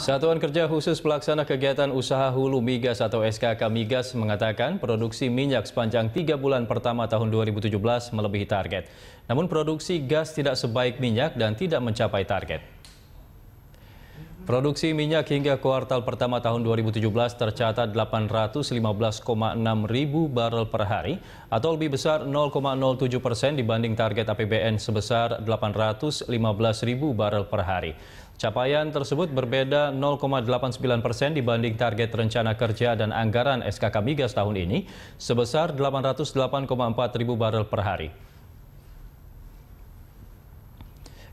Satuan Kerja Khusus Pelaksana Kegiatan Usaha Hulu Migas atau SKK Migas mengatakan produksi minyak sepanjang tiga bulan pertama tahun 2017 melebihi target. Namun produksi gas tidak sebaik minyak dan tidak mencapai target. Produksi minyak hingga kuartal pertama tahun 2017 tercatat 815,6 ribu barrel per hari atau lebih besar 0,07 persen dibanding target APBN sebesar 815 ribu barrel per hari. Capaian tersebut berbeda 0,89 persen dibanding target rencana kerja dan anggaran SKK Migas tahun ini sebesar 808,4 ribu barrel per hari.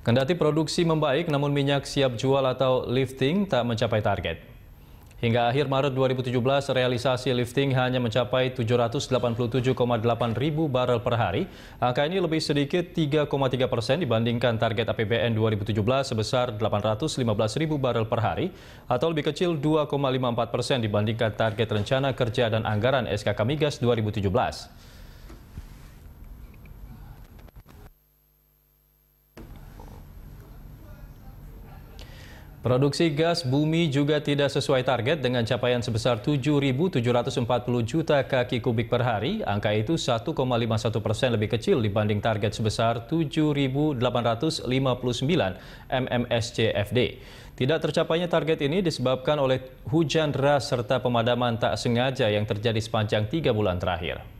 Kendati produksi membaik, namun minyak siap jual atau lifting tak mencapai target. Hingga akhir Maret 2017, realisasi lifting hanya mencapai 787,8 ribu barrel per hari. Angka ini lebih sedikit 3,3 persen dibandingkan target APBN 2017 sebesar 815 ribu barrel per hari, atau lebih kecil 2,54 persen dibandingkan target rencana kerja dan anggaran SKK Migas 2017. Produksi gas bumi juga tidak sesuai target dengan capaian sebesar 7.740 juta kaki kubik per hari. Angka itu 1,51 persen lebih kecil dibanding target sebesar 7.859 MMSCFD. Tidak tercapainya target ini disebabkan oleh hujan deras serta pemadaman tak sengaja yang terjadi sepanjang tiga bulan terakhir.